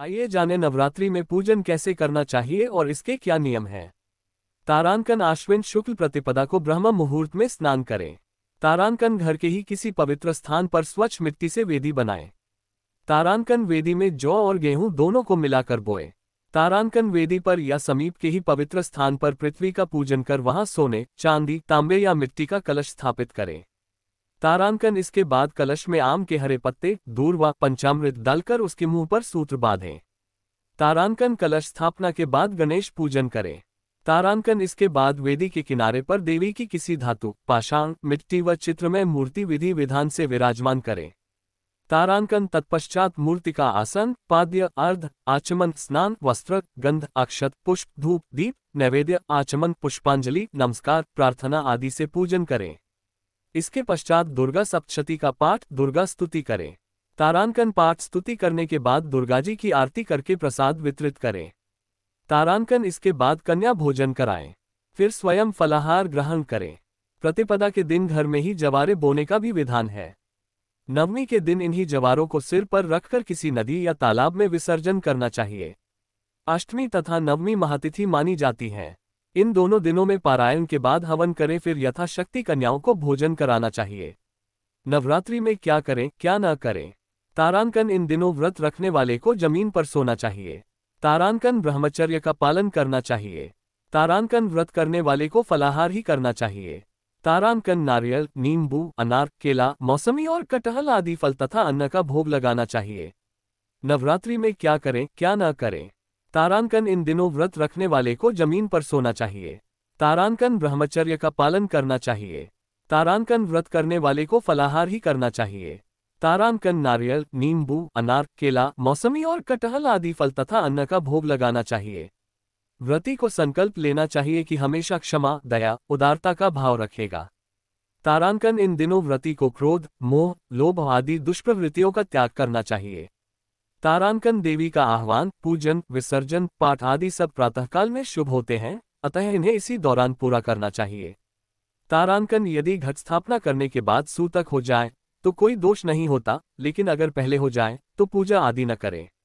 आइए जाने नवरात्रि में पूजन कैसे करना चाहिए और इसके क्या नियम हैं तारांकन आश्विन शुक्ल प्रतिपदा को ब्रह्म मुहूर्त में स्नान करें तारांकन घर के ही किसी पवित्र स्थान पर स्वच्छ मिट्टी से वेदी बनाएं तारांकन वेदी में जौ और गेहूं दोनों को मिलाकर बोए तारांकन वेदी पर या समीप के ही पवित्र स्थान पर पृथ्वी का पूजन कर वहां सोने चांदी तांबे या मिट्टी का कलश स्थापित करें तारांकन इसके बाद कलश में आम के हरे पत्ते दूर व पंचामृत डालकर उसके मुंह पर सूत्र बांधें तारांकन कलश स्थापना के बाद गणेश पूजन करें तारांकन इसके बाद वेदी के किनारे पर देवी की किसी धातु पाषाण मिट्टी व चित्र में मूर्ति विधि विधान से विराजमान करें तारांकन तत्पश्चात मूर्ति का आसन पाद्य अर्ध आचमन स्नान वस्त्र गंध अक्षत पुष्प धूप दीप नैवेद्य आचमन पुष्पांजलि नमस्कार प्रार्थना आदि से पूजन करें इसके पश्चात दुर्गा सप्तशती का पाठ दुर्गा स्तुति करें तारांकन पाठ स्तुति करने के बाद दुर्गा जी की आरती करके प्रसाद वितरित करें तारांकन इसके बाद कन्या भोजन कराएं फिर स्वयं फलाहार ग्रहण करें प्रतिपदा के दिन घर में ही जवारे बोने का भी विधान है नवमी के दिन इन्हीं जवारों को सिर पर रखकर किसी नदी या तालाब में विसर्जन करना चाहिए अष्टमी तथा नवमी महातिथि मानी जाती हैं इन दोनों दिनों में पारायण के बाद हवन करें फिर यथाशक्ति कन्याओं को भोजन कराना चाहिए नवरात्रि में क्या करें क्या न करें तारांकन इन दिनों व्रत रखने वाले को जमीन पर सोना चाहिए तारांकन ब्रह्मचर्य का पालन करना चाहिए तारांकन व्रत करने वाले को फलाहार ही करना चाहिए तारांकन नारियल नींबू अनार केला मौसमी और कटहल आदि फल तथा अन्न का भोग लगाना चाहिए नवरात्रि में क्या करें क्या न करें तारांकन इन दिनों व्रत रखने वाले को जमीन पर सोना चाहिए तारांकन ब्रह्मचर्य का पालन करना चाहिए तारांकन व्रत करने वाले को फलाहार ही करना चाहिए तारांकन नारियल नींबू अनार केला मौसमी और कटहल आदि फल तथा अन्न का भोग लगाना चाहिए व्रति को संकल्प लेना चाहिए कि हमेशा क्षमा दया उदारता का भाव रखेगा तारांकन इन दिनों व्रति को क्रोध मोह लोभ आदि दुष्प्रवृत्तियों का त्याग करना चाहिए तारांकन देवी का आह्वान पूजन विसर्जन पाठ आदि सब प्रातःकाल में शुभ होते हैं अतः इन्हें इसी दौरान पूरा करना चाहिए तारांकन यदि घट स्थापना करने के बाद सूतक हो जाए तो कोई दोष नहीं होता लेकिन अगर पहले हो जाए तो पूजा आदि न करें